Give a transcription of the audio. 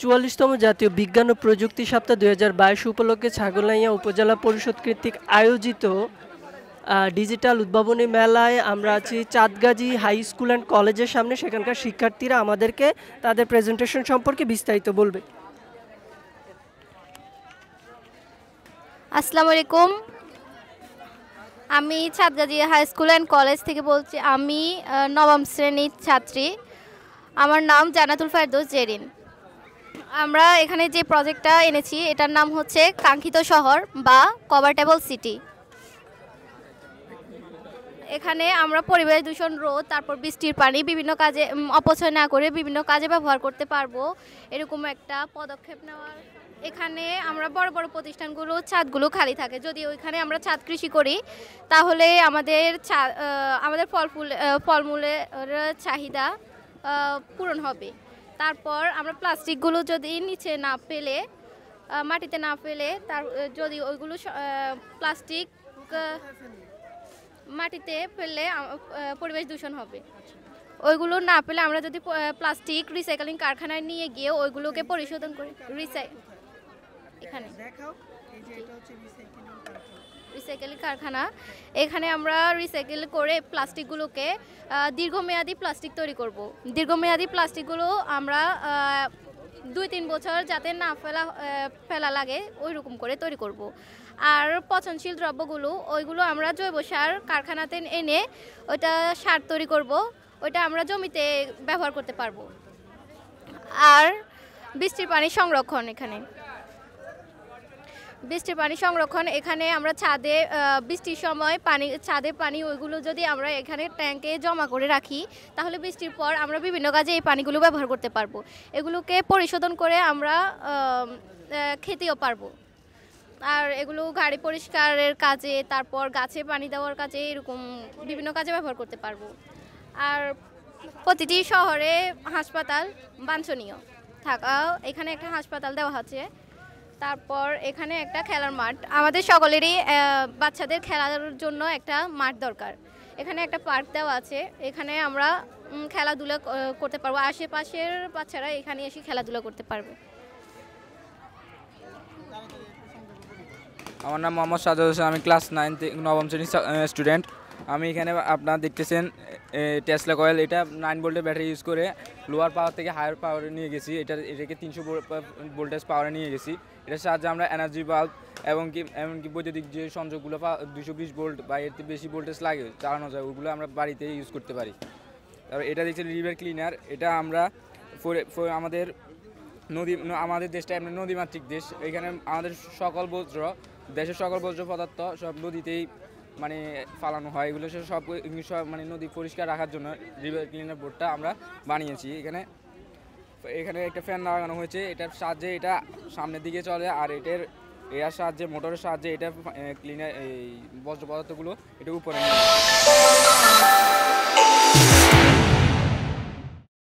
চুয়াল্লিশতম জাতীয় বিজ্ঞান ও প্রযুক্তি সপ্তাহ দুই হাজার বাইশ উপলক্ষে ছাগলাইয়া উপজেলা পরিষদ কর্তৃক আয়োজিত ডিজিটাল উদ্ভাবনী মেলায় আমরা আছি চাঁদগাজী হাই স্কুল অ্যান্ড কলেজের সামনে সেখানকার শিক্ষার্থীরা আমাদেরকে তাদের প্রেজেন্টেশন সম্পর্কে বিস্তারিত বলবে আসসালামু আলাইকুম আমি Chandgazi high school and college থেকে বলছি আমি নবম শ্রেণীর ছাত্রী আমার নাম জানাতুল ফারদোস জেরিন আমরা এখানে যে প্রজেক্টটা এনেছি এটার নাম হচ্ছে কাঙ্ক্ষিত শহর বা কভারটেবল সিটি এখানে আমরা পরিবেশ দূষণ রোধ তারপর বৃষ্টির পানি বিভিন্ন কাজে অপচয় না করে বিভিন্ন কাজে ব্যবহার করতে পারবো এরকম একটা পদক্ষেপ নেওয়ার এখানে আমরা বড় বড় প্রতিষ্ঠানগুলো ছাদগুলো খালি থাকে যদি ওইখানে আমরা ছাদ কৃষি করি তাহলে আমাদের আমাদের ফল ফুল ফলমূলের চাহিদা পূরণ হবে তারপর আমরা প্লাস্টিকগুলো যদি নিচে না ফেলে মাটিতে না ফেলে তার যদি ওইগুলো প্লাস্টিক মাটিতে ফেললে পরিবেশ দূষণ হবে ওইগুলো না পেলে আমরা যদি প্লাস্টিক রিসাইকেলিং কারখানায় নিয়ে গিয়ে ওইগুলোকে পরিশোধন করি রিসাই এখানে রিসাইকেল কারখানা এখানে আমরা রিসাইকেল করে প্লাস্টিকগুলোকে দীর্ঘমেয়াদী প্লাস্টিক তৈরি করব। দীর্ঘমেয়াদী প্লাস্টিকগুলো আমরা দুই তিন বছর যাতে না ফেলা ফেলা লাগে ওই রকম করে তৈরি করব। আর পচনশীল দ্রব্যগুলো ওইগুলো আমরা জৈব সার কারখানাতে এনে ওটা সার তৈরি করব। ওইটা আমরা জমিতে ব্যবহার করতে পারবো আর বৃষ্টির পানি সংরক্ষণ এখানে বৃষ্টির পানি সংরক্ষণ এখানে আমরা ছাদে বৃষ্টির সময় পানি ছাদের পানি ওইগুলো যদি আমরা এখানে ট্যাঙ্কে জমা করে রাখি তাহলে বৃষ্টির পর আমরা বিভিন্ন কাজে এই পানিগুলো ব্যবহার করতে পারবো এগুলোকে পরিশোধন করে আমরা খেতেও পারবো আর এগুলো গাড়ি পরিষ্কারের কাজে তারপর গাছে পানি দেওয়ার কাজে এরকম বিভিন্ন কাজে ব্যবহার করতে পারবো আর প্রতিটি শহরে হাসপাতাল বাঞ্ছনীয় থাকা এখানে একটা হাসপাতাল দেওয়া হচ্ছে তারপর এখানে একটা খেলার মাঠ আমাদের সকলেরই বাচ্চাদের খেলার জন্য একটা মাঠ দরকার এখানে একটা পার্ক দেওয়া আছে এখানে আমরা খেলাধুলা করতে পারবো আশেপাশের বাচ্চারা এখানে এসে খেলাধুলা করতে পারবে আমার নাম মোহাম্মদ সাজাদ হোসেন আমি ক্লাস নাইন নবম শ্রেণীর স্টুডেন্ট আমি এখানে আপনারা দেখতেছেন টেসলা কয়েল এটা নাইন ভোল্টের ব্যাটারি ইউজ করে লোয়ার পাওয়ার থেকে হায়ার পাওয়ারে নিয়ে গেছি এটা এটাকে তিনশো ভোল্টেজ পাওয়ারে নিয়ে গেছি এটার সাহায্যে আমরা এনার্জি বাল্ব এবং কি এমনকি বৈদ্যুতিক যে সংযোগগুলো দুশো বিশ ভোল্ট বা এর বেশি ভোল্টেজ লাগে চালানো যায় ওগুলো আমরা বাড়িতে ইউজ করতে পারি তারপর এটা দেখছি রিভার ক্লিনার এটা আমরা আমাদের নদী আমাদের দেশটা এমনি নদীমাতৃক দেশ এখানে আমাদের সকল বজ্র দেশের সকল বজ্র পদার্থ সব নদীতেই মানে ফালানো হয় এগুলো সব সব মানে নদী পরিষ্কার রাখার জন্য রিভার ক্লিনার বোর্ডটা আমরা বানিয়েছি এখানে এখানে একটা ফ্যান লাগানো হয়েছে এটার সাহায্যে এটা সামনের দিকে চলে আর এটার এর সাহায্যে মোটরের সাহায্যে এটা ক্লিনার এই বজ্র পদার্থগুলো এটা উপরে